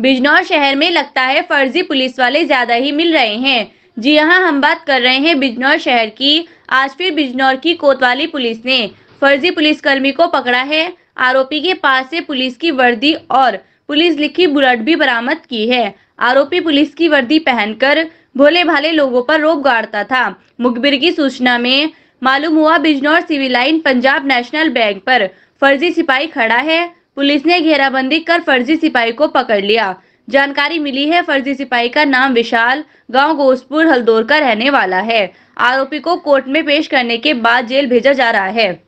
बिजनौर शहर में लगता है फर्जी पुलिस वाले ज्यादा ही मिल रहे हैं जी हाँ हम बात कर रहे हैं बिजनौर शहर की आज फिर बिजनौर की कोतवाली पुलिस ने फर्जी पुलिसकर्मी को पकड़ा है आरोपी के पास से पुलिस की वर्दी और पुलिस लिखी बुलेट भी बरामद की है आरोपी पुलिस की वर्दी पहनकर भोले भाले लोगों पर रोप गाड़ता था मुखबिर की सूचना में मालूम हुआ बिजनौर सिविल लाइन पंजाब नेशनल बैंक पर फर्जी सिपाही खड़ा है पुलिस ने घेराबंदी कर फर्जी सिपाही को पकड़ लिया जानकारी मिली है फर्जी सिपाही का नाम विशाल गांव गोसपुर हल्दोर का रहने वाला है आरोपी को कोर्ट में पेश करने के बाद जेल भेजा जा रहा है